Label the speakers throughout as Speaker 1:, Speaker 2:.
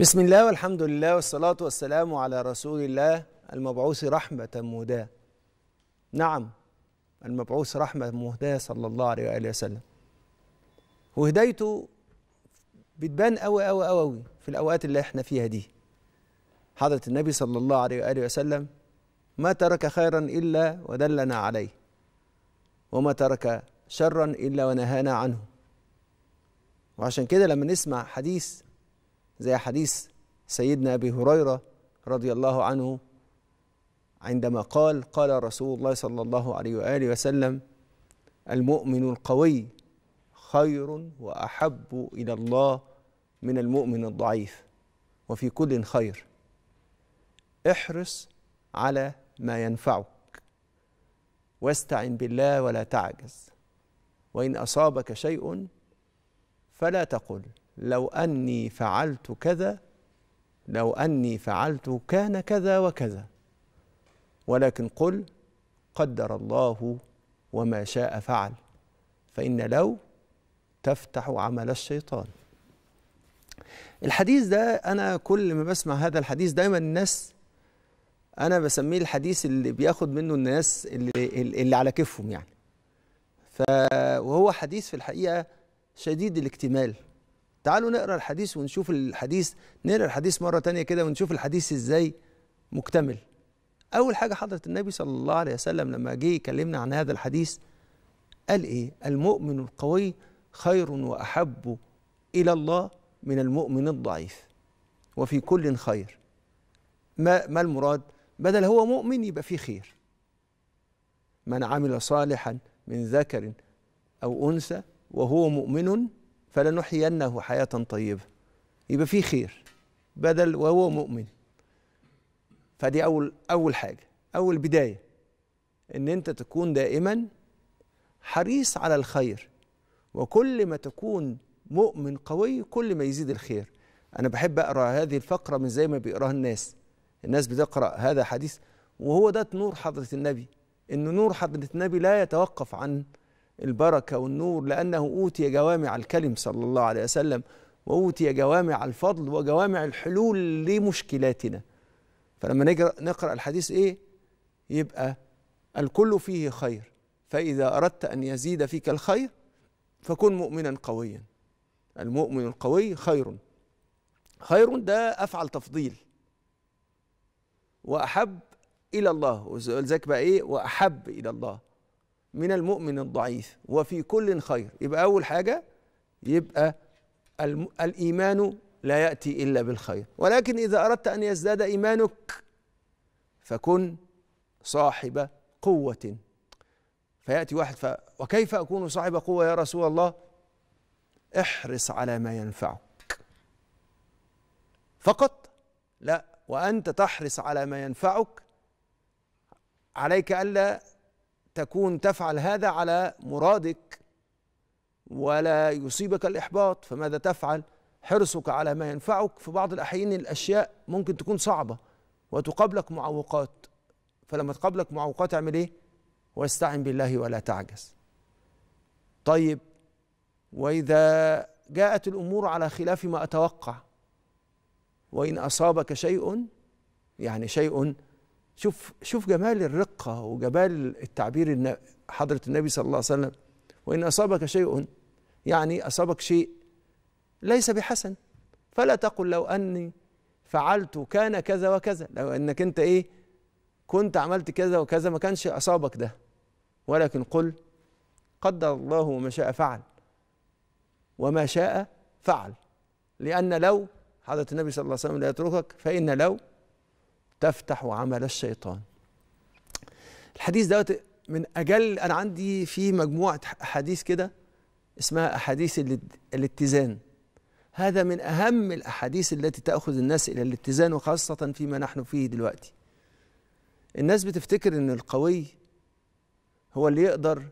Speaker 1: بسم الله والحمد لله والصلاة والسلام على رسول الله المبعوث رحمة مهداة نعم المبعوث رحمة مهداة صلى الله عليه وآله وسلم وهدايته بتبان أوي أوي أوي في الأوقات اللي احنا فيها دي حضرة النبي صلى الله عليه وآله وسلم ما ترك خيرا إلا ودلنا عليه وما ترك شرا إلا ونهانا عنه وعشان كده لما نسمع حديث زي حديث سيدنا أبي هريرة رضي الله عنه عندما قال قال رسول الله صلى الله عليه وآله وسلم المؤمن القوي خير وأحب إلى الله من المؤمن الضعيف وفي كل خير احرص على ما ينفعك واستعن بالله ولا تعجز وإن أصابك شيء فلا تقل لو أني فعلت كذا لو أني فعلت كان كذا وكذا ولكن قل قدر الله وما شاء فعل فإن لو تفتح عمل الشيطان الحديث ده أنا كل ما بسمع هذا الحديث دايما الناس أنا بسميه الحديث اللي بياخد منه الناس اللي, اللي على كيفهم يعني وهو حديث في الحقيقة شديد الاكتمال تعالوا نقرا الحديث ونشوف الحديث نقرا الحديث مره تانية كده ونشوف الحديث ازاي مكتمل اول حاجه حضره النبي صلى الله عليه وسلم لما جه يكلمنا عن هذا الحديث قال ايه المؤمن القوي خير واحب الى الله من المؤمن الضعيف وفي كل خير ما ما المراد بدل هو مؤمن يبقى فيه خير من عمل صالحا من ذكر او انثى وهو مؤمن فلنحيينه حياة طيبة يبقى فيه خير بدل وهو مؤمن فدي أول أول حاجة أول بداية إن أنت تكون دائما حريص على الخير وكل ما تكون مؤمن قوي كل ما يزيد الخير أنا بحب أقرأ هذه الفقرة من زي ما بيقراها الناس الناس بتقرأ هذا حديث وهو ده نور حضرة النبي إن نور حضرة النبي لا يتوقف عن البركة والنور لأنه أوتي جوامع الكلم صلى الله عليه وسلم وأوتي جوامع الفضل وجوامع الحلول لمشكلاتنا فلما نقرأ الحديث إيه يبقى الكل فيه خير فإذا أردت أن يزيد فيك الخير فكن مؤمنا قويا المؤمن القوي خير خير ده أفعل تفضيل وأحب إلى الله ولذلك بقى إيه وأحب إلى الله من المؤمن الضعيف وفي كل خير يبقى أول حاجة يبقى الإيمان لا يأتي إلا بالخير ولكن إذا أردت أن يزداد إيمانك فكن صاحب قوة فيأتي واحد ف... وكيف أكون صاحب قوة يا رسول الله احرص على ما ينفعك فقط لا وأنت تحرص على ما ينفعك عليك ألا تكون تفعل هذا على مرادك ولا يصيبك الإحباط فماذا تفعل؟ حرصك على ما ينفعك في بعض الأحيان الأشياء ممكن تكون صعبة وتقابلك معوقات فلما تقابلك معوقات اعمل إيه؟ واستعن بالله ولا تعجز طيب وإذا جاءت الأمور على خلاف ما أتوقع وإن أصابك شيء يعني شيء شوف شوف جمال الرقة وجمال التعبير ان حضرة النبي صلى الله عليه وسلم وإن أصابك شيء يعني أصابك شيء ليس بحسن فلا تقل لو أني فعلت كان كذا وكذا لو أنك أنت إيه كنت عملت كذا وكذا ما كانش أصابك ده ولكن قل قدر الله ما شاء فعل وما شاء فعل لأن لو حضرة النبي صلى الله عليه وسلم لا يتركك فإن لو تفتح عمل الشيطان الحديث دوت من أجل أنا عندي في مجموعة أحاديث كده اسمها أحاديث الاتزان هذا من أهم الأحاديث التي تأخذ الناس إلى الاتزان وخاصة فيما نحن فيه دلوقتي الناس بتفتكر إن القوي هو اللي يقدر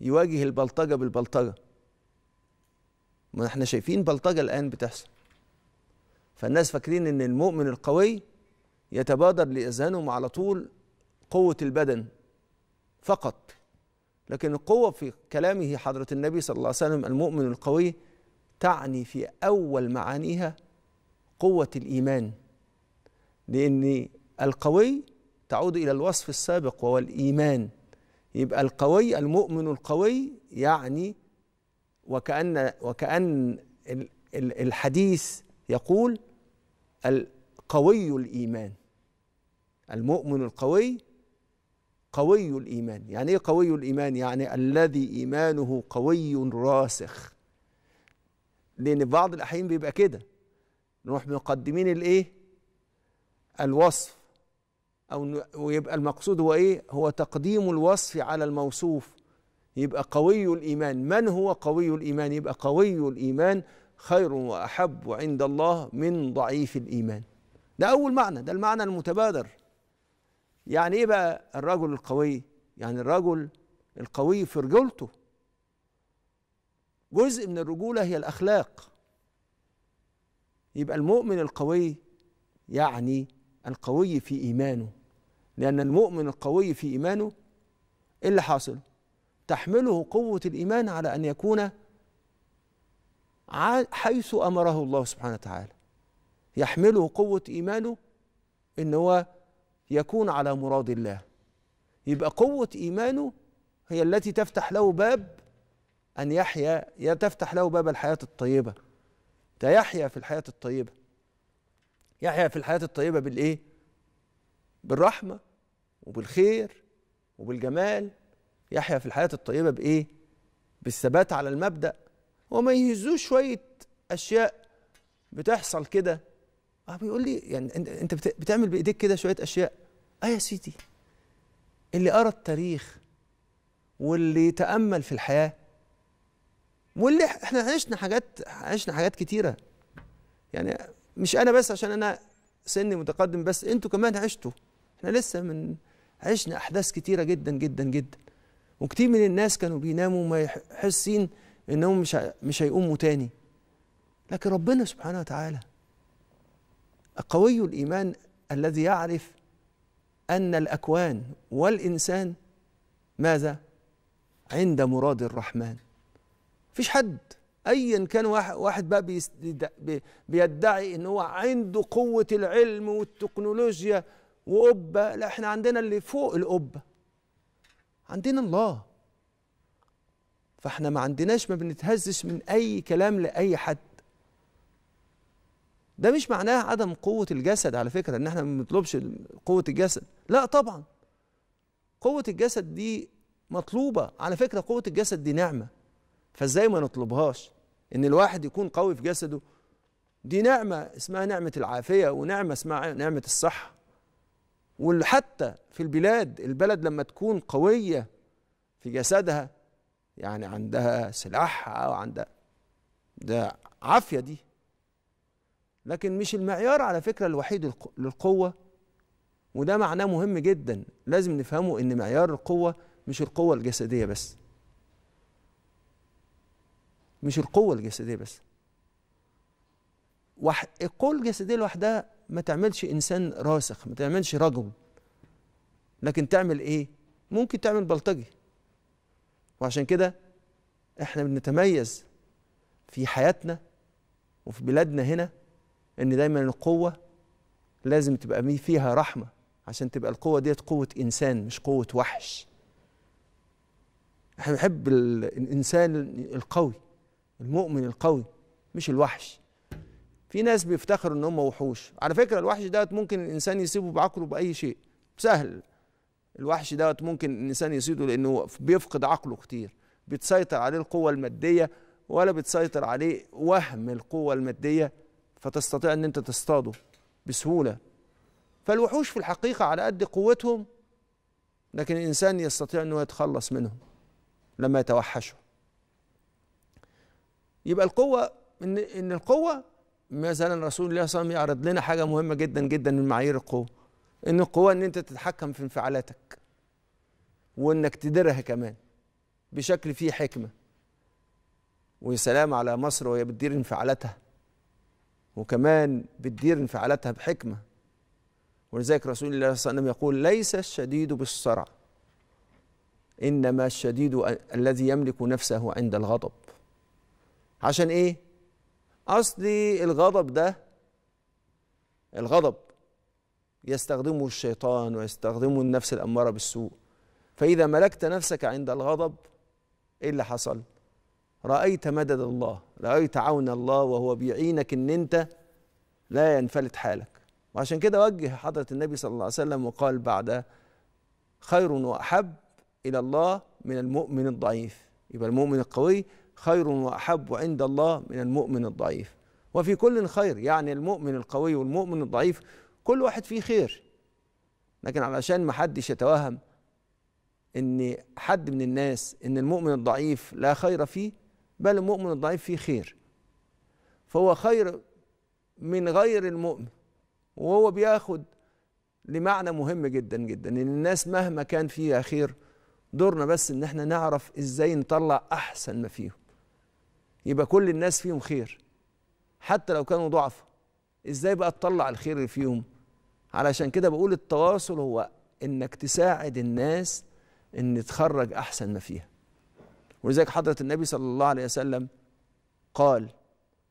Speaker 1: يواجه البلطجة بالبلطجة ما احنا شايفين بلطجة الآن بتحصل فالناس فاكرين إن المؤمن القوي يتبادر لأذهانهم على طول قوة البدن فقط لكن القوة في كلامه حضرة النبي صلى الله عليه وسلم المؤمن القوي تعني في أول معانيها قوة الإيمان لأن القوي تعود إلى الوصف السابق وهو الإيمان يبقى القوي المؤمن القوي يعني وكأن وكأن الحديث يقول القوي الإيمان المؤمن القوي قوي الايمان يعني ايه قوي الايمان يعني الذي ايمانه قوي راسخ لان بعض الاحيان بيبقى كده نروح مقدمين الايه الوصف او ويبقى المقصود هو ايه هو تقديم الوصف على الموصوف يبقى قوي الايمان من هو قوي الايمان يبقى قوي الايمان خير واحب عند الله من ضعيف الايمان ده اول معنى ده المعنى المتبادر يعني ايه بقى الرجل القوي يعني الرجل القوي في رجولته جزء من الرجوله هي الاخلاق يبقى المؤمن القوي يعني القوي في ايمانه لان المؤمن القوي في ايمانه ايه اللي حاصل تحمله قوه الايمان على ان يكون حيث امره الله سبحانه وتعالى يحمله قوه ايمانه ان هو يكون على مراد الله يبقى قوة إيمانه هي التي تفتح له باب أن يحيا يا تفتح له باب الحياة الطيبة ده يحيا في الحياة الطيبة يحيا في الحياة الطيبة بالإيه؟ بالرحمة وبالخير وبالجمال يحيا في الحياة الطيبة بإيه؟ بالثبات على المبدأ وما يهزوش شوية أشياء بتحصل كده اه بيقول لي يعني انت بتعمل بايديك كده شويه اشياء اه يا سيدي اللي قرا التاريخ واللي تامل في الحياه واللي احنا عشنا حاجات عشنا حاجات كتيره يعني مش انا بس عشان انا سني متقدم بس انتوا كمان عشتوا احنا لسه من عشنا احداث كتيره جدا جدا جدا وكتير من الناس كانوا بيناموا ما حاسين انهم مش مش هيقوموا تاني لكن ربنا سبحانه وتعالى قوي الايمان الذي يعرف ان الاكوان والانسان ماذا عند مراد الرحمن فيش حد ايا كان واحد بقى بيدعي ان هو عنده قوه العلم والتكنولوجيا وقبه لا احنا عندنا اللي فوق القبه عندنا الله فاحنا ما عندناش ما بنتهزش من اي كلام لاي حد ده مش معناه عدم قوة الجسد على فكرة ان احنا ما بنطلبش قوة الجسد لا طبعا قوة الجسد دي مطلوبة على فكرة قوة الجسد دي نعمة فازاي ما نطلبهاش ان الواحد يكون قوي في جسده دي نعمة اسمها نعمة العافية ونعمة اسمها نعمة الصحة وحتى في البلاد البلد لما تكون قوية في جسدها يعني عندها سلاحها وعندها ده عافية دي لكن مش المعيار على فكرة الوحيد للقوة وده معناه مهم جدا لازم نفهمه ان معيار القوة مش القوة الجسدية بس مش القوة الجسدية بس وح... القوة الجسدية لوحدها ما تعملش إنسان راسخ ما تعملش رجل لكن تعمل إيه؟ ممكن تعمل بلطجي وعشان كده إحنا بنتميز في حياتنا وفي بلادنا هنا ان دايما القوه لازم تبقى فيها رحمه عشان تبقى القوه ديت قوه انسان مش قوه وحش احنا بنحب الانسان القوي المؤمن القوي مش الوحش في ناس بيفتخروا ان هم وحوش على فكره الوحش دوت ممكن الانسان يسيبه بعقله باي شيء سهل الوحش دوت ممكن الانسان يسيده لانه بيفقد عقله كتير بتسيطر عليه القوه الماديه ولا بتسيطر عليه وهم القوه الماديه فتستطيع ان انت تصطاده بسهوله فالوحوش في الحقيقه على قد قوتهم لكن الانسان يستطيع انه يتخلص منهم لما يتوحشوا يبقى القوه ان ان القوه مثلا رسول الله صلى الله عليه وسلم يعرض لنا حاجه مهمه جدا جدا من معايير القوه ان القوه ان انت تتحكم في انفعالاتك وانك تديرها كمان بشكل فيه حكمه ويا سلام على مصر وهي بتدير انفعالاتها وكمان بتدير انفعالاتها بحكمة ولذلك رسول الله صلى الله عليه وسلم يقول ليس الشديد بالصرع إنما الشديد الذي يملك نفسه عند الغضب عشان إيه؟ أصلي الغضب ده الغضب يستخدمه الشيطان ويستخدمه النفس الأمارة بالسوء فإذا ملكت نفسك عند الغضب إيه اللي حصل؟ رأيت مدد الله رأيت عون الله وهو بيعينك إن أنت لا ينفلت حالك وعشان كده وجه حضرة النبي صلى الله عليه وسلم وقال بعد خير وأحب إلى الله من المؤمن الضعيف يبقى المؤمن القوي خير وأحب عند الله من المؤمن الضعيف وفي كل خير يعني المؤمن القوي والمؤمن الضعيف كل واحد فيه خير لكن علشان ما حدش يتوهم ان حد من الناس ان المؤمن الضعيف لا خير فيه بل المؤمن الضعيف فيه خير فهو خير من غير المؤمن وهو بياخد لمعنى مهم جدا جدا ان الناس مهما كان فيها خير دورنا بس ان احنا نعرف ازاي نطلع احسن ما فيهم يبقى كل الناس فيهم خير حتى لو كانوا ضعف ازاي بقى تطلع الخير اللي فيهم علشان كده بقول التواصل هو انك تساعد الناس ان تخرج احسن ما فيها ولذلك حضرة النبي صلى الله عليه وسلم قال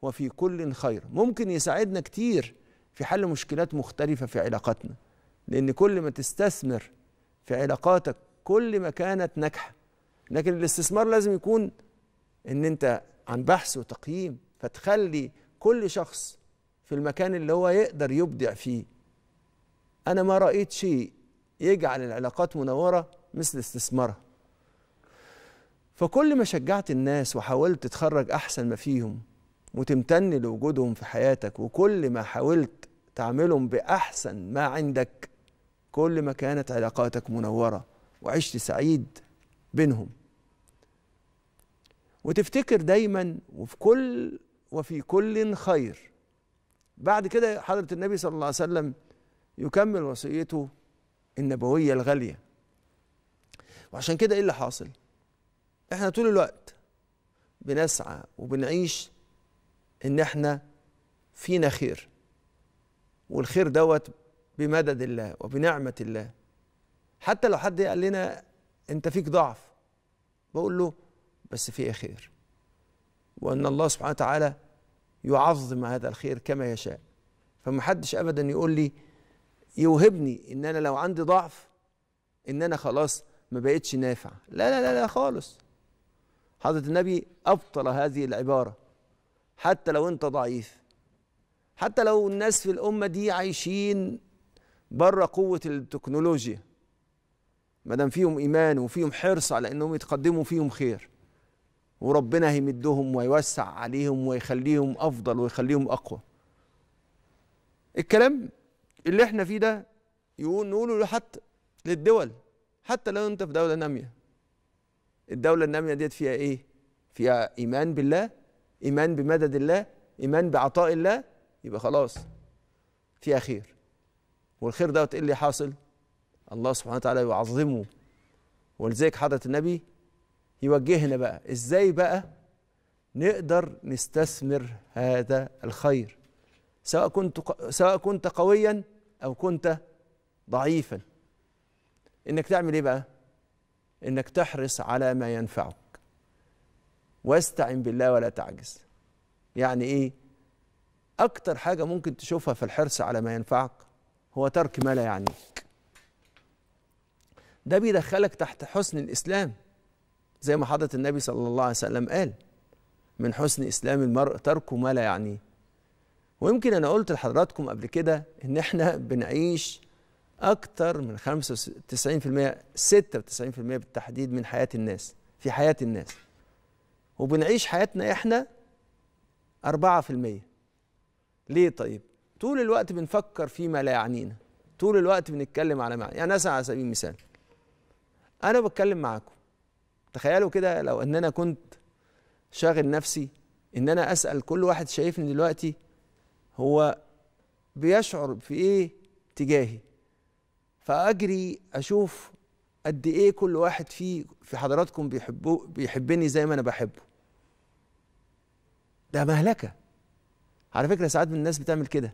Speaker 1: وفي كل خير ممكن يساعدنا كتير في حل مشكلات مختلفة في علاقاتنا لأن كل ما تستثمر في علاقاتك كل ما كانت ناجحة لكن الاستثمار لازم يكون ان انت عن بحث وتقييم فتخلي كل شخص في المكان اللي هو يقدر يبدع فيه انا ما رايت شيء يجعل العلاقات منوره مثل استثمارها فكل ما شجعت الناس وحاولت تخرج أحسن ما فيهم وتمتن لوجودهم في حياتك وكل ما حاولت تعملهم بأحسن ما عندك كل ما كانت علاقاتك منورة وعشت سعيد بينهم وتفتكر دايما وفي كل وفي كل خير بعد كده حضرة النبي صلى الله عليه وسلم يكمل وصيته النبوية الغالية وعشان كده ايه اللي حاصل؟ احنا طول الوقت بنسعى وبنعيش ان احنا فينا خير والخير دوت بمدد الله وبنعمة الله حتى لو حد قال لنا انت فيك ضعف بقول له بس فيه خير وان الله سبحانه وتعالى يعظم هذا الخير كما يشاء فمحدش ابدا يقول لي يوهبني ان انا لو عندي ضعف ان انا خلاص ما بقتش نافع لا لا لا, لا خالص حضرة النبي أبطل هذه العبارة حتى لو أنت ضعيف حتى لو الناس في الأمة دي عايشين بره قوة التكنولوجيا ما دام فيهم إيمان وفيهم حرص على أنهم يتقدموا فيهم خير وربنا هيمدهم ويوسع عليهم ويخليهم أفضل ويخليهم أقوى الكلام اللي احنا فيه ده يقول نقوله حتى للدول حتى لو انت في دولة نامية الدولة النامية ديت فيها إيه؟ فيها إيمان بالله إيمان بمدد الله إيمان بعطاء الله يبقى خلاص فيها خير والخير دوت إيه اللي حاصل؟ الله سبحانه وتعالى يعظمه ولذلك حضرة النبي يوجهنا بقى إزاي بقى نقدر نستثمر هذا الخير سواء كنت سواء كنت قويا أو كنت ضعيفا إنك تعمل إيه بقى؟ انك تحرص على ما ينفعك واستعن بالله ولا تعجز يعني ايه اكتر حاجه ممكن تشوفها في الحرص على ما ينفعك هو ترك ما لا يعنيك ده بيدخلك تحت حسن الاسلام زي ما حضرة النبي صلى الله عليه وسلم قال من حسن اسلام المرء تركه ما لا يعنيه ويمكن انا قلت لحضراتكم قبل كده ان احنا بنعيش أكثر من 95% 96% بالتحديد من حياة الناس في حياة الناس وبنعيش حياتنا إحنا 4% ليه طيب؟ طول الوقت بنفكر فيما لا يعنينا طول الوقت بنتكلم على معنى يعني مثلا على سبيل المثال أنا بتكلم معاكم تخيلوا كده لو أن أنا كنت شاغل نفسي ان انا اسال كل واحد شايفني دلوقتي هو بيشعر بايه تجاهي فاجري اشوف قد ايه كل واحد في في حضراتكم بيحبوه بيحبني زي ما انا بحبه ده مهلكه على فكره ساعات من الناس بتعمل كده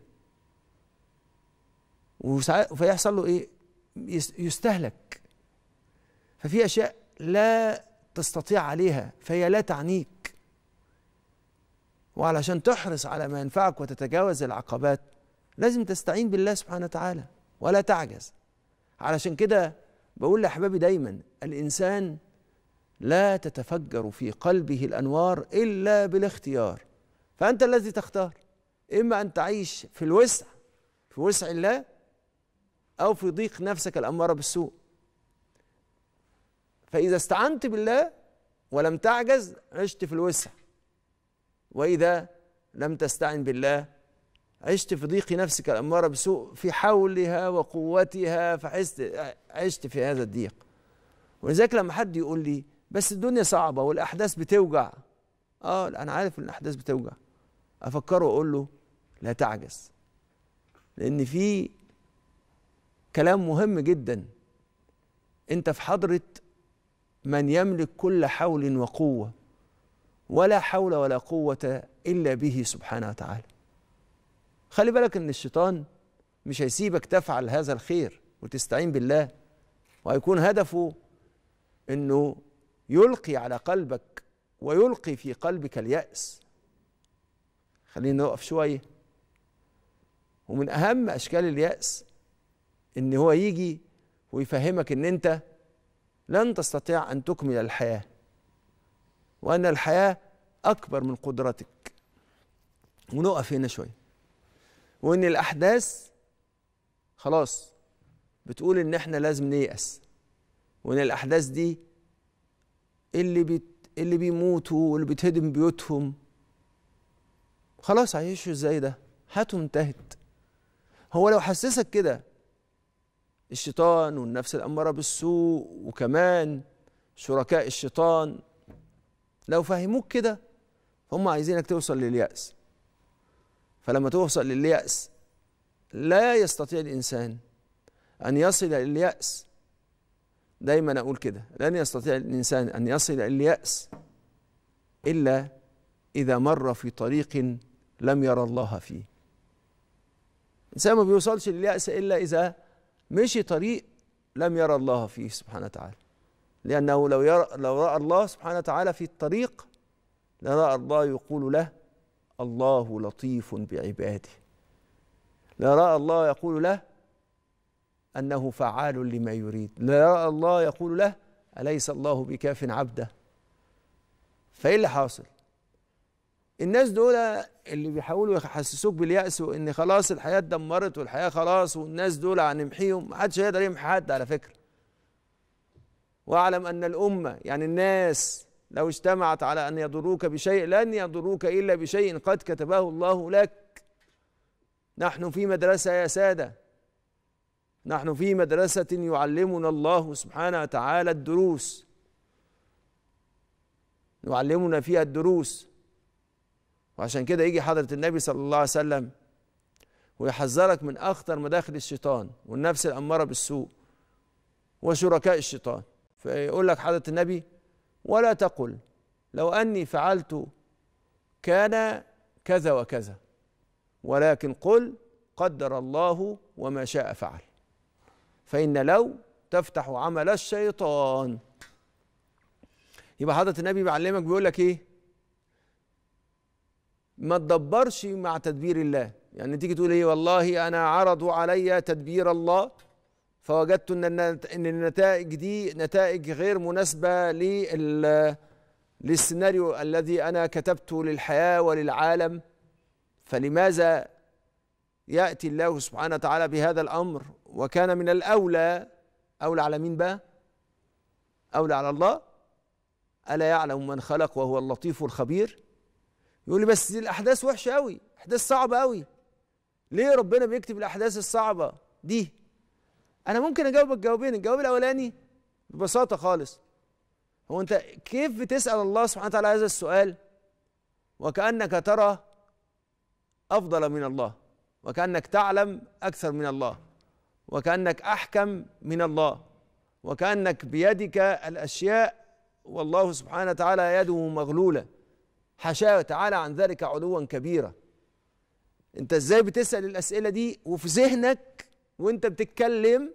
Speaker 1: وساعات فيحصل له ايه يستهلك ففي اشياء لا تستطيع عليها فهي لا تعنيك وعلشان تحرص على ما ينفعك وتتجاوز العقبات لازم تستعين بالله سبحانه وتعالى ولا تعجز علشان كده بقول لأحبابي دايما الإنسان لا تتفجر في قلبه الأنوار إلا بالاختيار فأنت الذي تختار إما أن تعيش في الوسع في وسع الله أو في ضيق نفسك الأمارة بالسوء فإذا استعنت بالله ولم تعجز عشت في الوسع وإذا لم تستعن بالله عشت في ضيق نفسك الأمارة بسوء في حولها وقوتها فحست عشت في هذا الضيق ولذلك لما حد يقول لي بس الدنيا صعبة والأحداث بتوجع آه أنا عارف إن الأحداث بتوجع أفكره وأقول له لا تعجز لأن في كلام مهم جدا أنت في حضرة من يملك كل حول وقوة ولا حول ولا قوة إلا به سبحانه وتعالى خلي بالك ان الشيطان مش هيسيبك تفعل هذا الخير وتستعين بالله وهيكون هدفه انه يلقي على قلبك ويلقي في قلبك اليأس خلينا نقف شويه ومن اهم اشكال اليأس ان هو يجي ويفهمك ان انت لن تستطيع ان تكمل الحياه وان الحياه اكبر من قدرتك ونقف هنا شويه وان الاحداث خلاص بتقول ان احنا لازم نيأس وان الاحداث دي اللي بت... اللي بيموتوا واللي بتهدم بيوتهم خلاص عايشوا ازاي ده حياته انتهت هو لو حسسك كده الشيطان والنفس الأمارة بالسوء وكمان شركاء الشيطان لو فهموك كده هم عايزينك توصل لليأس فلما توصل لليأس لا يستطيع الإنسان أن يصل لليأس دايما أقول كده لن يستطيع الإنسان أن يصل لليأس إلا إذا مر في طريق لم يرى الله فيه الإنسان ما بيوصلش لليأس إلا إذا مشي طريق لم يرى الله فيه سبحانه وتعالى لأنه لو يرى لو رأى الله سبحانه وتعالى في الطريق لرأى الله يقول له الله لطيف بعباده لا رأى الله يقول له أنه فعال لما يريد لا رأى الله يقول له أليس الله بكاف عبده فإيه اللي حاصل الناس دول اللي بيحاولوا يحسسوك باليأس وإن خلاص الحياة اتدمرت والحياة خلاص والناس دول هنمحيهم حدش هيقدر يمحي حد على فكرة واعلم أن الأمة يعني الناس لو اجتمعت على أن يضروك بشيء لن يضروك إلا بشيء قد كتبه الله لك نحن في مدرسة يا سادة نحن في مدرسة يعلمنا الله سبحانه وتعالى الدروس يعلمنا فيها الدروس وعشان كده يجي حضرة النبي صلى الله عليه وسلم ويحذرك من أخطر مداخل الشيطان والنفس الأمارة بالسوء وشركاء الشيطان فيقول لك حضرة النبي ولا تقل لو اني فعلت كان كذا وكذا ولكن قل قدر الله وما شاء فعل فان لو تفتح عمل الشيطان يبقى حضرة النبي بيعلمك بيقول لك ايه؟ ما تدبرش مع تدبير الله، يعني تيجي تقول ايه والله انا عرضوا علي تدبير الله فوجدت ان ان النتائج دي نتائج غير مناسبه لل للسيناريو الذي انا كتبته للحياه وللعالم فلماذا ياتي الله سبحانه وتعالى بهذا الامر وكان من الاولى اولى على مين بقى؟ اولى على الله الا يعلم من خلق وهو اللطيف الخبير يقول لي بس دي الاحداث وحشه قوي احداث صعبه قوي ليه ربنا بيكتب الاحداث الصعبه دي انا ممكن اجاوبك جوابين الجواب الاولاني ببساطه خالص هو انت كيف بتسال الله سبحانه وتعالى هذا السؤال وكانك ترى افضل من الله وكانك تعلم اكثر من الله وكانك احكم من الله وكانك بيدك الاشياء والله سبحانه وتعالى يده مغلوله حاشاه تعالى عن ذلك علوا كبيرا انت ازاي بتسال الاسئله دي وفي ذهنك وانت بتتكلم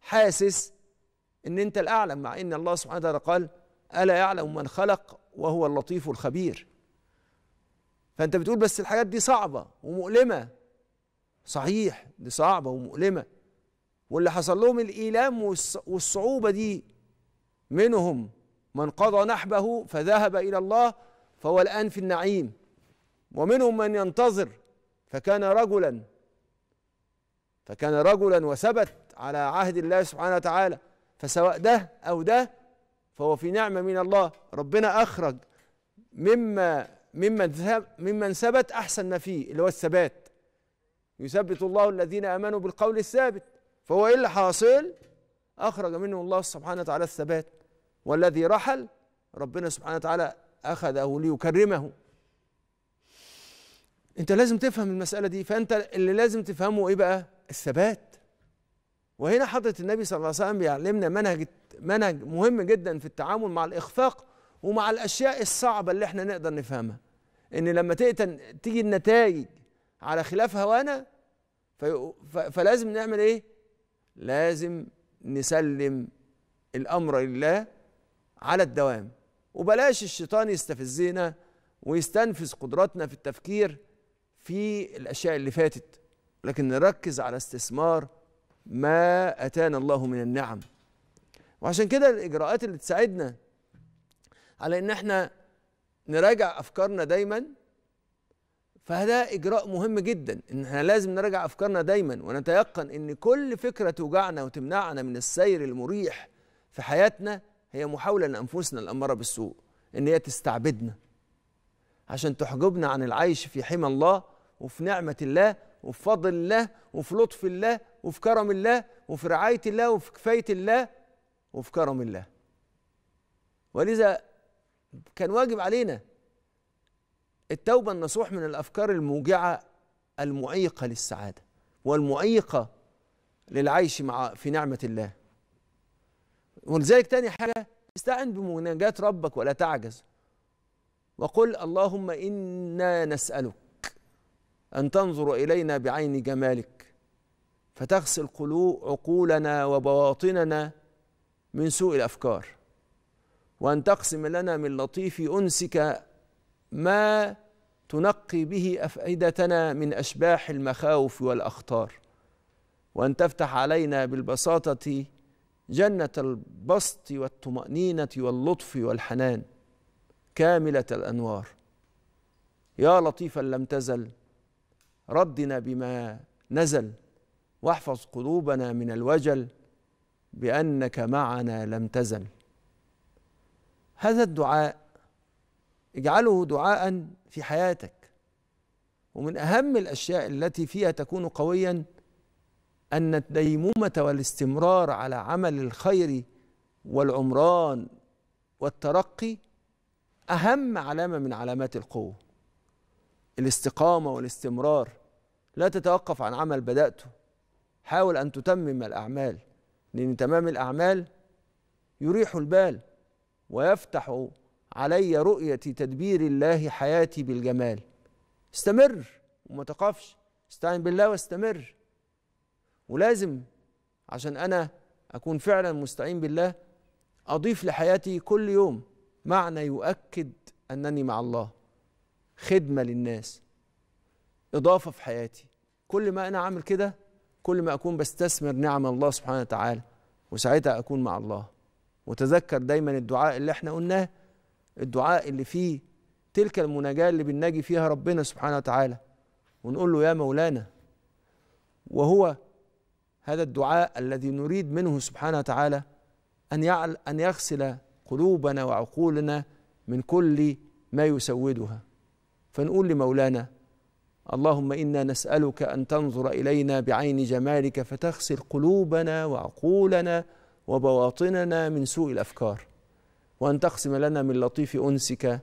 Speaker 1: حاسس ان انت الاعلم مع ان الله سبحانه وتعالى قال الا يعلم من خلق وهو اللطيف الخبير فانت بتقول بس الحاجات دي صعبه ومؤلمه صحيح دي صعبه ومؤلمه واللي حصل لهم الايلام والصعوبه دي منهم من قضى نحبه فذهب الى الله فهو الان في النعيم ومنهم من ينتظر فكان رجلا فكان رجلا وثبت على عهد الله سبحانه وتعالى فسواء ده أو ده فهو في نعمة من الله ربنا أخرج مما ممن ممن ثبت أحسن ما فيه اللي هو الثبات يثبت الله الذين آمنوا بالقول الثابت فهو إيه اللي حاصل أخرج منه الله سبحانه وتعالى الثبات والذي رحل ربنا سبحانه وتعالى أخذه ليكرمه أنت لازم تفهم المسألة دي فأنت اللي لازم تفهمه إيه بقى الثبات وهنا حضرة النبي صلى الله عليه وسلم بيعلمنا منهج منهج مهم جدا في التعامل مع الإخفاق ومع الأشياء الصعبة اللي احنا نقدر نفهمها إن لما تيجي النتائج على خلاف هوانا فلازم نعمل إيه؟ لازم نسلم الأمر لله على الدوام وبلاش الشيطان يستفزنا ويستنفذ قدراتنا في التفكير في الأشياء اللي فاتت لكن نركز على استثمار ما اتانا الله من النعم وعشان كده الاجراءات اللي تساعدنا على ان احنا نراجع افكارنا دايما فده اجراء مهم جدا ان احنا لازم نراجع افكارنا دايما ونتيقن ان كل فكره توجعنا وتمنعنا من السير المريح في حياتنا هي محاوله لانفسنا الاماره بالسوء ان هي تستعبدنا عشان تحجبنا عن العيش في حمى الله وفي نعمه الله وفي فضل الله وفي لطف الله وفي كرم الله وفي رعاية الله وفي كفاية الله وفي كرم الله ولذا كان واجب علينا التوبة النصوح من الأفكار الموجعة المعيقة للسعادة والمعيقة للعيش مع في نعمة الله ولذلك تاني حاجة استعن بمناجاة ربك ولا تعجز وقل اللهم إنا نسألك أن تنظر إلينا بعين جمالك فتغسل قلوب عقولنا وبواطننا من سوء الأفكار وأن تقسم لنا من لطيف أنسك ما تنقي به أفئدتنا من أشباح المخاوف والأخطار وأن تفتح علينا بالبساطة جنة البسط والطمأنينة واللطف والحنان كاملة الأنوار يا لطيفا لم تزل ردنا بما نزل واحفظ قلوبنا من الوجل بانك معنا لم تزل هذا الدعاء اجعله دعاء في حياتك ومن اهم الاشياء التي فيها تكون قويا ان الديمومه والاستمرار على عمل الخير والعمران والترقي اهم علامه من علامات القوه الاستقامه والاستمرار لا تتوقف عن عمل بدأته حاول أن تتمم الأعمال لأن تمام الأعمال يريح البال ويفتح علي رؤية تدبير الله حياتي بالجمال استمر وما تقفش استعن بالله واستمر ولازم عشان أنا أكون فعلا مستعين بالله أضيف لحياتي كل يوم معنى يؤكد أنني مع الله خدمة للناس إضافة في حياتي كل ما انا اعمل كده كل ما اكون بستثمر نعم الله سبحانه وتعالى وساعتها اكون مع الله وتذكر دايما الدعاء اللي احنا قلناه الدعاء اللي فيه تلك المناجاة اللي بنناجي فيها ربنا سبحانه وتعالى ونقول له يا مولانا وهو هذا الدعاء الذي نريد منه سبحانه وتعالى أن يعل أن يغسل قلوبنا وعقولنا من كل ما يسودها فنقول لمولانا اللهم انا نسالك ان تنظر الينا بعين جمالك فتغسل قلوبنا وعقولنا وبواطننا من سوء الافكار وان تقسم لنا من لطيف انسك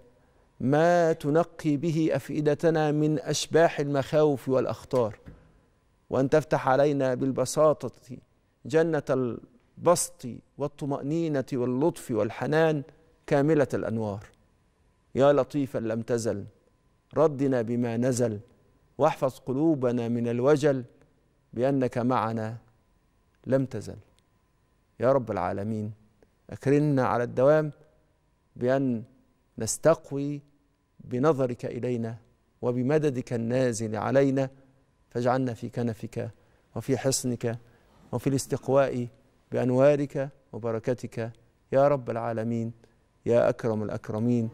Speaker 1: ما تنقي به افئدتنا من اشباح المخاوف والاخطار وان تفتح علينا بالبساطه جنه البسط والطمانينه واللطف والحنان كامله الانوار يا لطيفا لم تزل ردنا بما نزل واحفظ قلوبنا من الوجل بانك معنا لم تزل يا رب العالمين اكرمنا على الدوام بان نستقوي بنظرك الينا وبمددك النازل علينا فاجعلنا في كنفك وفي حصنك وفي الاستقواء بانوارك وبركتك يا رب العالمين يا اكرم الاكرمين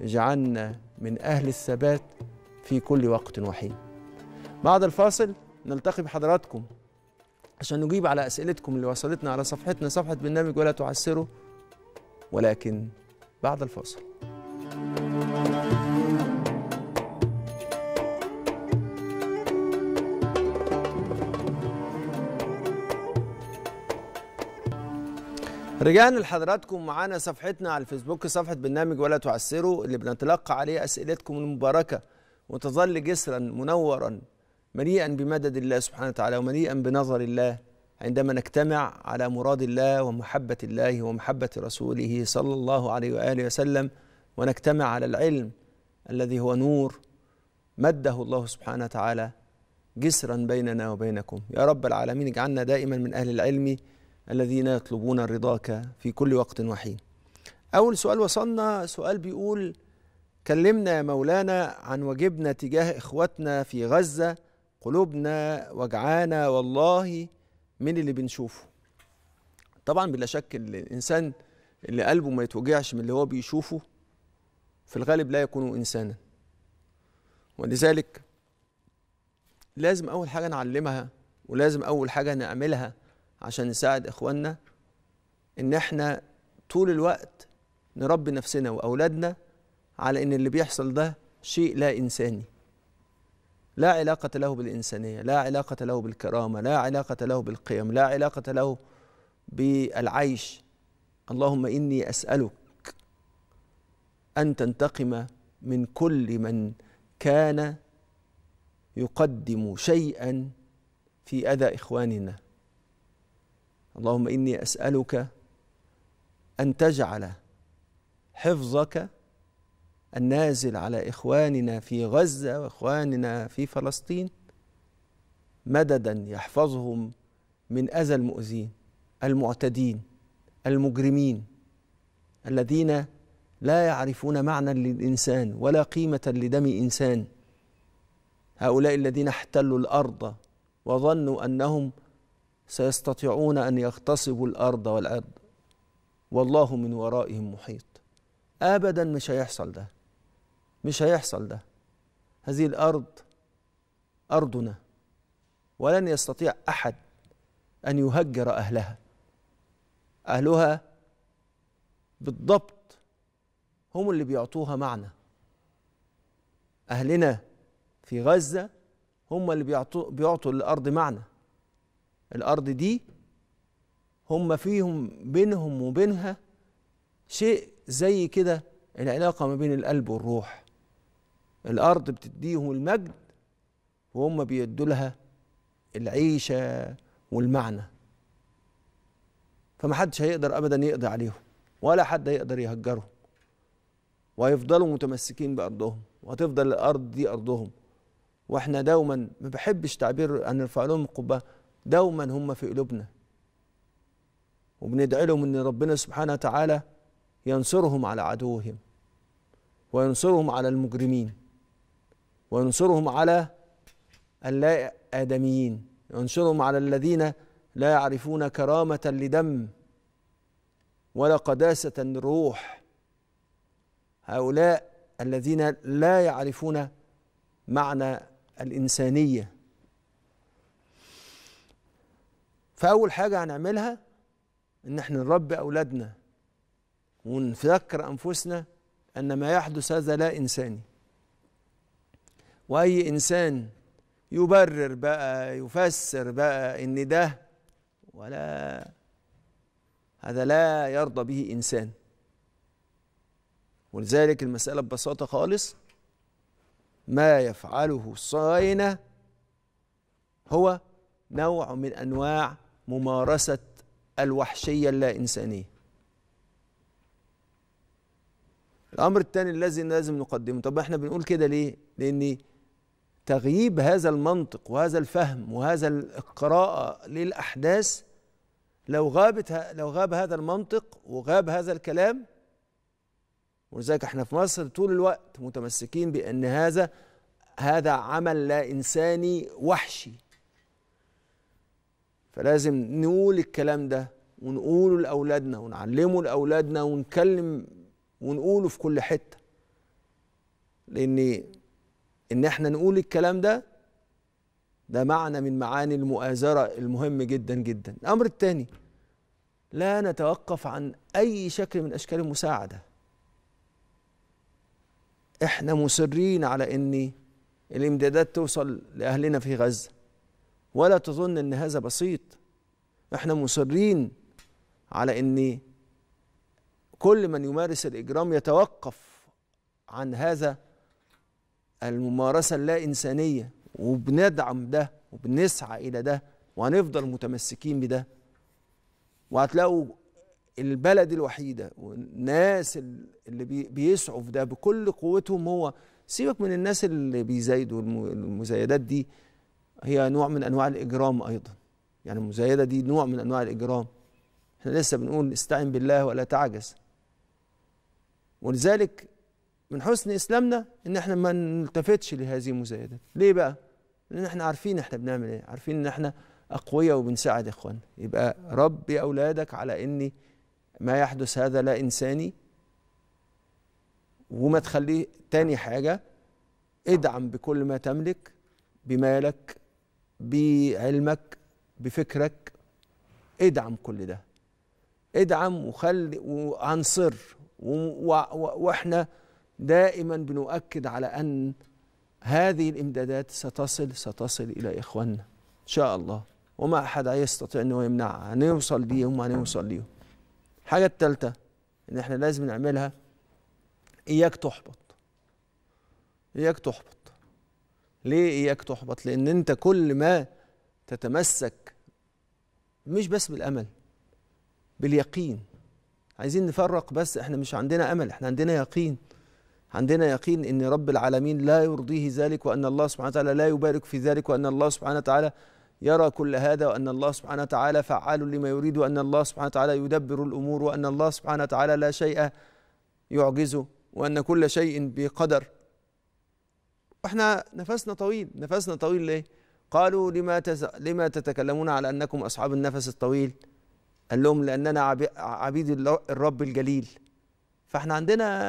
Speaker 1: اجعلنا من اهل الثبات في كل وقت وحين بعد الفاصل نلتقي بحضراتكم عشان نجيب على أسئلتكم اللي وصلتنا على صفحتنا صفحة برنامج ولا تعسره ولكن بعد الفاصل رجعنا لحضراتكم معانا صفحتنا على الفيسبوك صفحة برنامج ولا تعسروا اللي بنتلقى عليه أسئلتكم المباركة وتظل جسرا منورا مليئا بمدد الله سبحانه وتعالى ومليئا بنظر الله عندما نجتمع على مراد الله ومحبة الله ومحبة رسوله صلى الله عليه وآله وسلم ونجتمع على العلم الذي هو نور مده الله سبحانه وتعالى جسرا بيننا وبينكم يا رب العالمين اجعلنا دائما من أهل العلم الذين يطلبون رضاك في كل وقت وحين أول سؤال وصلنا سؤال بيقول كلمنا يا مولانا عن واجبنا تجاه إخواتنا في غزة قلوبنا وجعانة والله من اللي بنشوفه طبعا بلا شك الإنسان اللي قلبه ما يتوجعش من اللي هو بيشوفه في الغالب لا يكون إنسانا ولذلك لازم أول حاجة نعلمها ولازم أول حاجة نعملها عشان نساعد إخواننا إن إحنا طول الوقت نربي نفسنا وأولادنا على إن اللي بيحصل ده شيء لا إنساني لا علاقة له بالإنسانية لا علاقة له بالكرامة لا علاقة له بالقيم لا علاقة له بالعيش اللهم إني أسألك أن تنتقم من كل من كان يقدم شيئا في أذى إخواننا اللهم إني أسألك أن تجعل حفظك النازل على إخواننا في غزة وإخواننا في فلسطين مددا يحفظهم من أذى المؤذين المعتدين المجرمين الذين لا يعرفون معنى للإنسان ولا قيمة لدم إنسان هؤلاء الذين احتلوا الأرض وظنوا أنهم سيستطيعون أن يغتصبوا الأرض والارض والله من ورائهم محيط أبدا مش هيحصل ده مش هيحصل ده هذه الارض ارضنا ولن يستطيع احد ان يهجر اهلها اهلها بالضبط هم اللي بيعطوها معنى اهلنا في غزه هم اللي بيعطوا بيعطوا للارض معنى الارض دي هم فيهم بينهم وبينها شيء زي كده العلاقه ما بين القلب والروح الارض بتديهم المجد وهم بيدوا لها العيشه والمعنى فمحدش هيقدر ابدا يقضي عليهم ولا حد هيقدر يهجرهم وهيفضلوا متمسكين بارضهم وهتفضل الارض دي ارضهم واحنا دوما ما بحبش تعبير ان نرفع لهم القبه دوما هم في قلوبنا وبندعي لهم ان ربنا سبحانه وتعالى ينصرهم على عدوهم وينصرهم على المجرمين وينصرهم على اللا آدميين ينصرهم على الذين لا يعرفون كرامة لدم ولا قداسة لروح هؤلاء الذين لا يعرفون معنى الإنسانية فأول حاجة هنعملها إن احنا نربي أولادنا ونفكر أنفسنا أن ما يحدث هذا لا إنساني واي انسان يبرر بقى يفسر بقى ان ده ولا هذا لا يرضى به انسان ولذلك المساله ببساطه خالص ما يفعله الصهاينه هو نوع من انواع ممارسه الوحشيه اللا انسانيه الامر الثاني الذي لازم نقدمه طب احنا بنقول كده ليه لان تغييب هذا المنطق وهذا الفهم وهذا القراءة للأحداث لو غابت لو غاب هذا المنطق وغاب هذا الكلام ولذلك احنا في مصر طول الوقت متمسكين بأن هذا هذا عمل لا إنساني وحشي فلازم نقول الكلام ده ونقوله لأولادنا ونعلمه لأولادنا ونكلم ونقوله في كل حتة لأن ان احنا نقول الكلام ده ده معنى من معاني المؤازره المهم جدا جدا الامر الثاني لا نتوقف عن اي شكل من اشكال المساعده احنا مصرين على ان الامدادات توصل لاهلنا في غزه ولا تظن ان هذا بسيط احنا مصرين على ان كل من يمارس الاجرام يتوقف عن هذا الممارسة اللا إنسانية وبندعم ده وبنسعى إلى ده وهنفضل متمسكين بده وهتلاقوا البلد الوحيدة والناس اللي بيسعوا في ده بكل قوتهم هو سيبك من الناس اللي بيزايدوا المزايدات دي هي نوع من أنواع الإجرام أيضا يعني المزايدة دي نوع من أنواع الإجرام احنا لسه بنقول استعن بالله ولا تعجز ولذلك من حسن اسلامنا ان احنا ما نلتفتش لهذه المزايدات ليه بقى لان احنا عارفين احنا بنعمل ايه عارفين ان احنا اقوياء وبنساعد اخواننا يبقى ربي اولادك على ان ما يحدث هذا لا انساني وما تخليه تاني حاجه ادعم بكل ما تملك بمالك بعلمك بفكرك ادعم كل ده ادعم وخلي وعنصر واحنا دائما بنؤكد على أن هذه الإمدادات ستصل ستصل إلى إخواننا إن شاء الله وما أحد هيستطيع أنه يمنعها هنوصل ليهم وهنوصل ليهم الحاجة الثالثة إن إحنا لازم نعملها إياك تحبط إياك تحبط ليه إياك تحبط لأن أنت كل ما تتمسك مش بس بالأمل باليقين عايزين نفرق بس إحنا مش عندنا أمل إحنا عندنا يقين عندنا يقين ان رب العالمين لا يرضيه ذلك وان الله سبحانه وتعالى لا يبارك في ذلك وان الله سبحانه وتعالى يرى كل هذا وان الله سبحانه وتعالى فعال لما يريد وان الله سبحانه وتعالى يدبر الامور وان الله سبحانه وتعالى لا شيء يعجزه وان كل شيء بقدر واحنا نفسنا طويل نفسنا طويل ليه قالوا لما لما تتكلمون على انكم اصحاب النفس الطويل قال لهم لاننا عبيد الرب الجليل فاحنا عندنا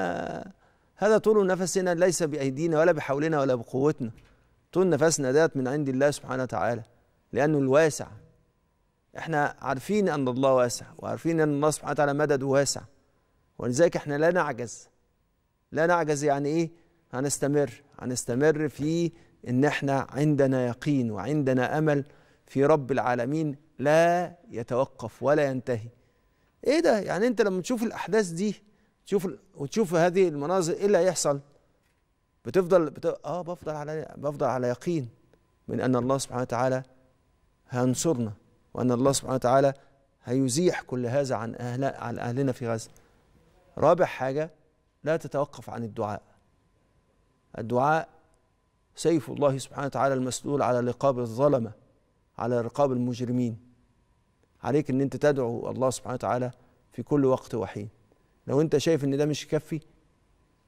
Speaker 1: هذا طول نفسنا ليس بأيدينا ولا بحولنا ولا بقوتنا طول نفسنا ذات من عند الله سبحانه وتعالى لأنه الواسع احنا عارفين أن الله واسع وعارفين أن الله سبحانه وتعالى مدده واسع ولذلك احنا لا نعجز لا نعجز يعني ايه هنستمر هنستمر في ان احنا عندنا يقين وعندنا امل في رب العالمين لا يتوقف ولا ينتهي ايه ده يعني انت لما تشوف الاحداث دي تشوف وتشوف هذه المناظر ايه اللي هيحصل بتفضل بت... اه بفضل على بفضل على يقين من ان الله سبحانه وتعالى هينصرنا وان الله سبحانه وتعالى هيزيح كل هذا عن اهل عن اهلنا في غزه. رابع حاجه لا تتوقف عن الدعاء. الدعاء سيف الله سبحانه وتعالى المسلول على رقاب الظلمه على رقاب المجرمين. عليك ان انت تدعو الله سبحانه وتعالى في كل وقت وحين. لو انت شايف ان ده مش يكفي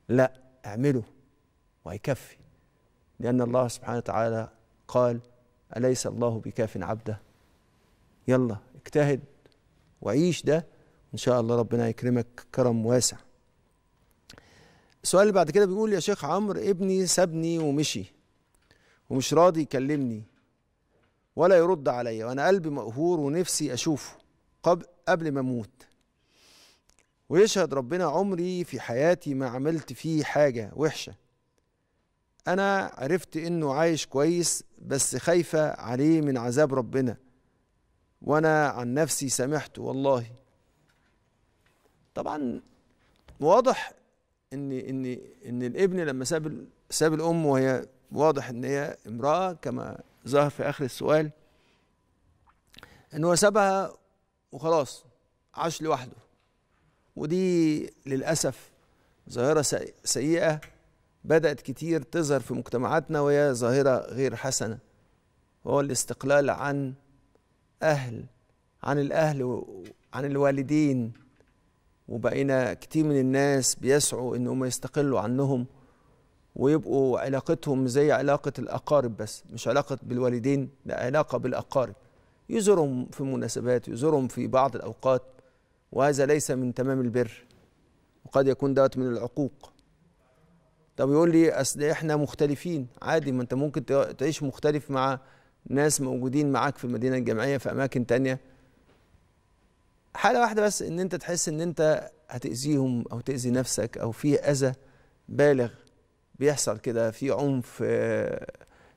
Speaker 1: لا اعمله وهيكفي لان الله سبحانه وتعالى قال اليس الله بكاف عبده يلا اجتهد وعيش ده ان شاء الله ربنا يكرمك كرم واسع السؤال اللي بعد كده بيقول يا شيخ عمرو ابني سابني ومشي ومش راضي يكلمني ولا يرد عليا وانا قلبي مقهور ونفسي اشوفه قبل قبل ما اموت ويشهد ربنا عمري في حياتي ما عملت فيه حاجة وحشة أنا عرفت إنه عايش كويس بس خايفة عليه من عذاب ربنا وأنا عن نفسي سامحته والله طبعا واضح إن إن إن الابن لما ساب ساب الأم وهي واضح إن هي امرأة كما ظهر في آخر السؤال إن هو سابها وخلاص عاش لوحده ودي للأسف ظاهرة سيئة بدأت كتير تظهر في مجتمعاتنا وهي ظاهرة غير حسنة وهو الاستقلال عن أهل عن الأهل عن الوالدين وبقينا كتير من الناس بيسعوا إن هم يستقلوا عنهم ويبقوا علاقتهم زي علاقة الأقارب بس مش علاقة بالوالدين لا علاقة بالأقارب يزورهم في مناسبات يزورهم في بعض الأوقات وهذا ليس من تمام البر وقد يكون دوت من العقوق طب يقول لي اصل احنا مختلفين عادي ما انت ممكن تعيش مختلف مع ناس موجودين معاك في المدينه الجامعيه في اماكن تانية حاله واحده بس ان انت تحس ان انت هتاذيهم او تاذي نفسك او في اذى بالغ بيحصل كده في عنف آه،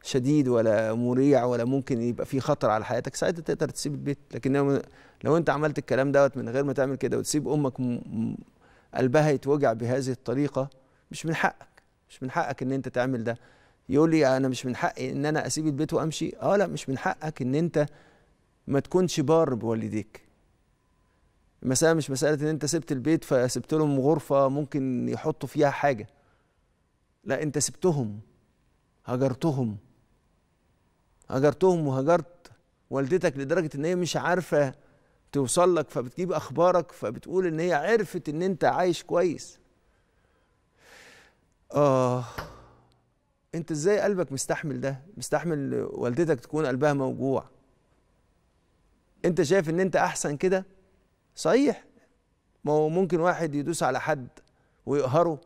Speaker 1: شديد ولا مريع ولا ممكن يبقى فيه خطر على حياتك ساعتها تقدر تسيب البيت لكن لو انت عملت الكلام دوت من غير ما تعمل كده وتسيب امك قلبها يتوجع بهذه الطريقه مش من حقك مش من حقك ان انت تعمل ده يقول لي انا مش من حقي ان انا اسيب البيت وامشي اه لا مش من حقك ان انت ما تكونش بار بوالديك المسألة مش مسألة إن أنت سبت البيت فسبت لهم غرفة ممكن يحطوا فيها حاجة لا أنت سبتهم هجرتهم هجرتهم وهجرت والدتك لدرجه ان هي مش عارفه توصل لك فبتجيب اخبارك فبتقول ان هي عرفت ان انت عايش كويس اه انت ازاي قلبك مستحمل ده مستحمل والدتك تكون قلبها موجوع انت شايف ان انت احسن كده صحيح ما هو ممكن واحد يدوس على حد ويقهره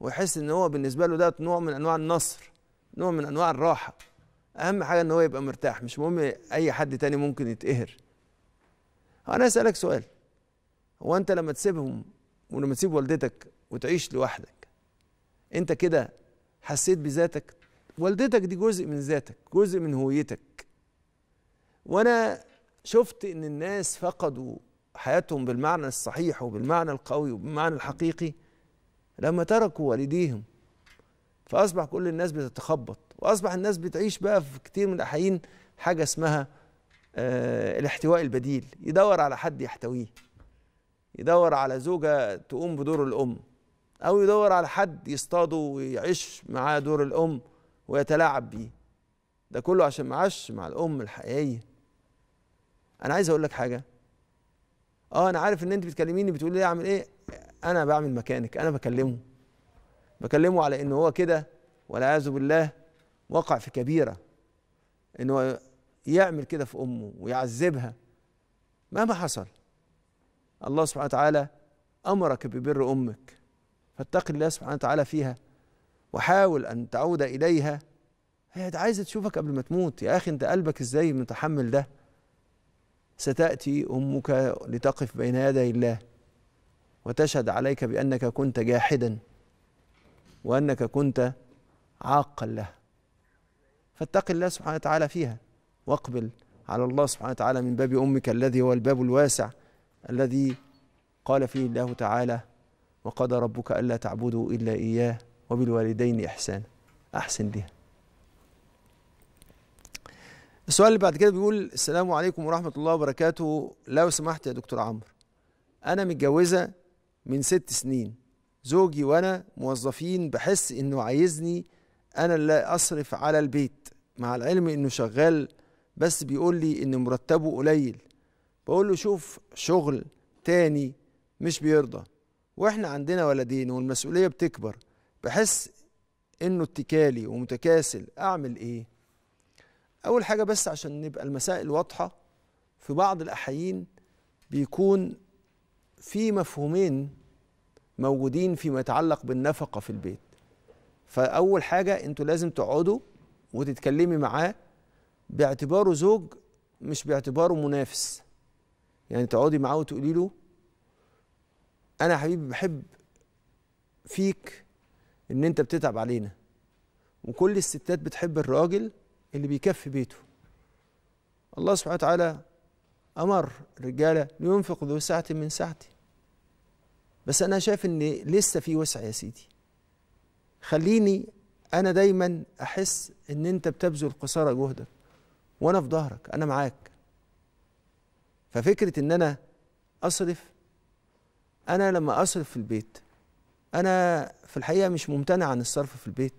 Speaker 1: ويحس ان هو بالنسبه له ده نوع من انواع النصر نوع من انواع الراحه اهم حاجه ان هو يبقى مرتاح مش مهم اي حد تاني ممكن يتقهر انا اسالك سؤال هو انت لما تسيبهم ولما تسيب والدتك وتعيش لوحدك انت كده حسيت بذاتك والدتك دي جزء من ذاتك جزء من هويتك وانا شفت ان الناس فقدوا حياتهم بالمعنى الصحيح وبالمعنى القوي وبالمعنى الحقيقي لما تركوا والديهم فاصبح كل الناس بتتخبط واصبح الناس بتعيش بقى في كتير من الاحيان حاجه اسمها آه الاحتواء البديل يدور على حد يحتويه يدور على زوجه تقوم بدور الام او يدور على حد يصطاده ويعيش معاه دور الام ويتلاعب بيه ده كله عشان معاش مع الام الحقيقيه انا عايز اقول لك حاجه اه انا عارف ان انت بتكلميني بتقولي لي اعمل ايه انا بعمل مكانك انا بكلمه بكلمه على ان هو كده والعياذ بالله وقع في كبيره انه يعمل كده في امه ويعذبها مهما حصل الله سبحانه وتعالى امرك ببر امك فاتق الله سبحانه وتعالى فيها وحاول ان تعود اليها هي عايزه تشوفك قبل ما تموت يا اخي انت قلبك ازاي متحمل ده ستاتي امك لتقف بين يدي الله وتشهد عليك بانك كنت جاحدا وانك كنت عاقا لها فاتق الله سبحانه وتعالى فيها واقبل على الله سبحانه وتعالى من باب أمك الذي هو الباب الواسع الذي قال فيه الله تعالى وقضى ربك ألا تعبدوا إلا إياه وبالوالدين إحسانا أحسن بها السؤال اللي بعد كده بيقول السلام عليكم ورحمة الله وبركاته لو سمحت يا دكتور عمرو أنا متجوزة من ست سنين زوجي وأنا موظفين بحس إنه عايزني انا لا اصرف على البيت مع العلم انه شغال بس بيقول لي ان مرتبه قليل بقول له شوف شغل تاني مش بيرضى واحنا عندنا ولدين والمسؤوليه بتكبر بحس انه اتكالي ومتكاسل اعمل ايه اول حاجه بس عشان نبقى المسائل واضحه في بعض الاحيين بيكون في مفهومين موجودين فيما يتعلق بالنفقه في البيت فاول حاجه انتوا لازم تقعدوا وتتكلمي معاه باعتباره زوج مش باعتباره منافس يعني تقعدي معاه وتقولي له انا يا حبيبي بحب فيك ان انت بتتعب علينا وكل الستات بتحب الراجل اللي بيكفي بيته الله سبحانه وتعالى امر الرجاله لينفق ذو سعه من سعته بس انا شايف ان لسه في وسع يا سيدي خليني انا دايما احس ان انت بتبذل قصارى جهدك وانا في ظهرك انا معاك ففكره ان انا اصرف انا لما اصرف في البيت انا في الحقيقه مش ممتنع عن الصرف في البيت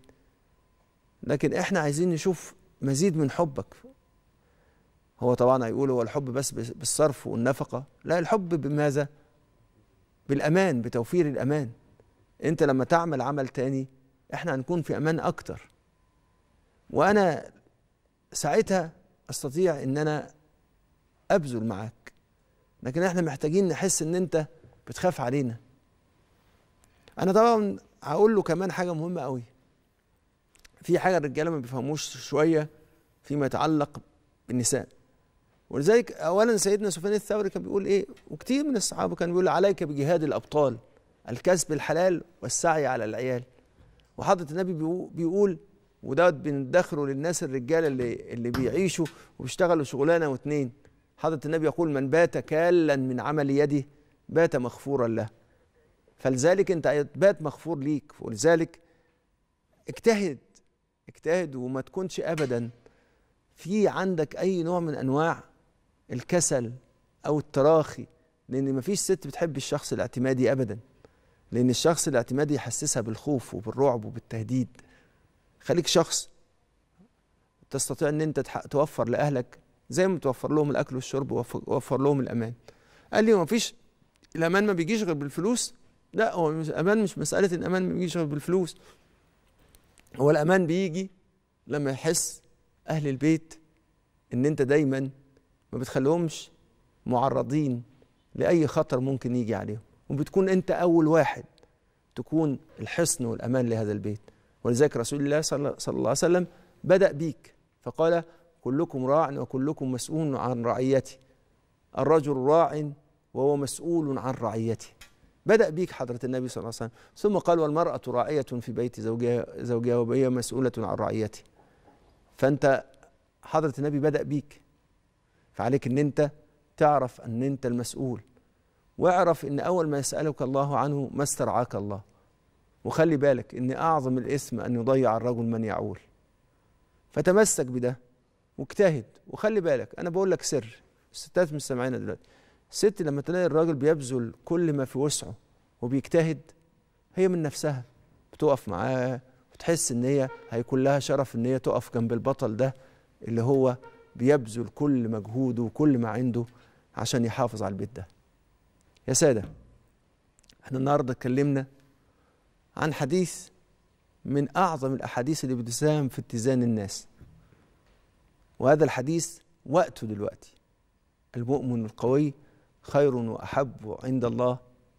Speaker 1: لكن احنا عايزين نشوف مزيد من حبك هو طبعا هيقول هو الحب بس بالصرف والنفقه لا الحب بماذا بالامان بتوفير الامان انت لما تعمل عمل تاني احنا هنكون في امان اكتر وانا ساعتها استطيع ان انا ابذل معاك لكن احنا محتاجين نحس ان انت بتخاف علينا انا طبعا هقول له كمان حاجه مهمه قوي في حاجه الرجاله ما بيفهموش شويه فيما يتعلق بالنساء ولذلك اولا سيدنا سفيان الثوري كان بيقول ايه وكتير من الصحابه كان بيقول عليك بجهاد الابطال الكسب الحلال والسعي على العيال وحضرة النبي بيقول ودوت بندخله للناس الرجاله اللي اللي بيعيشوا وبيشتغلوا شغلانه واتنين حضره النبي يقول من بات كالا من عمل يده بات مغفورا له فلذلك انت بات مغفور ليك ولذلك اجتهد اجتهد وما تكونش ابدا في عندك اي نوع من انواع الكسل او التراخي لان مفيش ست بتحب الشخص الاعتمادي ابدا لأن الشخص الاعتمادي يحسسها بالخوف وبالرعب وبالتهديد خليك شخص تستطيع أن أنت توفر لأهلك زي ما توفر لهم الأكل والشرب ووفر لهم الأمان قال لي ما فيش الأمان ما بيجيش غير بالفلوس لا هو الأمان مش مسألة الأمان ما بيجيش غير بالفلوس هو الأمان بيجي لما يحس أهل البيت إن أنت دايما ما بتخليهمش معرضين لأي خطر ممكن يجي عليهم وبتكون أنت أول واحد تكون الحصن والأمان لهذا البيت ولذلك رسول الله صلى الله عليه وسلم بدأ بيك فقال كلكم راع وكلكم مسؤول عن رعيته الرجل راع وهو مسؤول عن رعيته بدأ بيك حضرة النبي صلى الله عليه وسلم ثم قال والمرأة راعية في بيت زوجها زوجها وهي مسؤولة عن رعيته فأنت حضرة النبي بدأ بيك فعليك أن أنت تعرف أن أنت المسؤول واعرف ان اول ما يسالك الله عنه ما استرعاك الله وخلي بالك ان اعظم الاثم ان يضيع الرجل من يعول فتمسك بده واجتهد وخلي بالك انا بقول لك سر الستات مستمعينا دلوقتي الست لما تلاقي الراجل بيبذل كل ما في وسعه وبيجتهد هي من نفسها بتقف معاه وتحس ان هي هيكون لها شرف ان هي تقف جنب البطل ده اللي هو بيبذل كل مجهوده وكل ما عنده عشان يحافظ على البيت ده يا سادة احنا النهاردة اتكلمنا عن حديث من أعظم الأحاديث اللي بتساهم في اتزان الناس وهذا الحديث وقته دلوقتي المؤمن القوي خير وأحب عند الله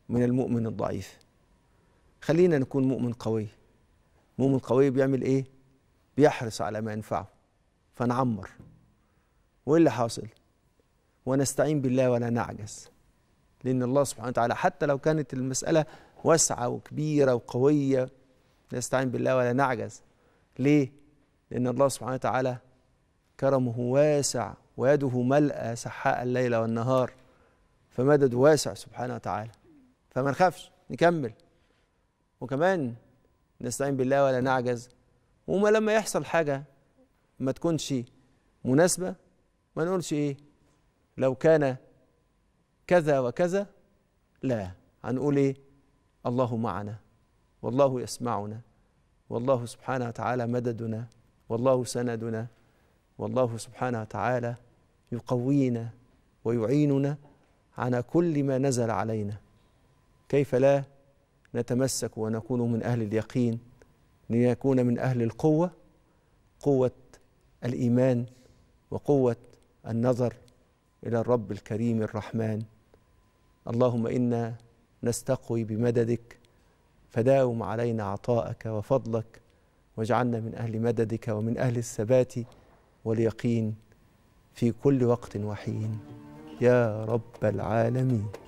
Speaker 1: من المؤمن الضعيف خلينا نكون مؤمن قوي مؤمن قوي بيعمل ايه بيحرص على ما ينفعه فنعمر وايه اللي حاصل ونستعين بالله ولا نعجز لأن الله سبحانه وتعالى حتى لو كانت المسألة واسعة وكبيرة وقوية نستعين بالله ولا نعجز ليه؟ لأن الله سبحانه وتعالى كرمه واسع ويده ملأ سحاء الليل والنهار فمدد واسع سبحانه وتعالى فما نخافش نكمل وكمان نستعين بالله ولا نعجز وما لما يحصل حاجة ما تكونش مناسبة ما نقولش إيه لو كان كذا وكذا لا هنقول ايه الله معنا والله يسمعنا والله سبحانه وتعالى مددنا والله سندنا والله سبحانه وتعالى يقوينا ويعيننا على كل ما نزل علينا كيف لا نتمسك ونكون من اهل اليقين لنكون من اهل القوه قوه الايمان وقوه النظر الى الرب الكريم الرحمن اللهم انا نستقوي بمددك فداوم علينا عطاءك وفضلك واجعلنا من اهل مددك ومن اهل الثبات واليقين في كل وقت وحين يا رب العالمين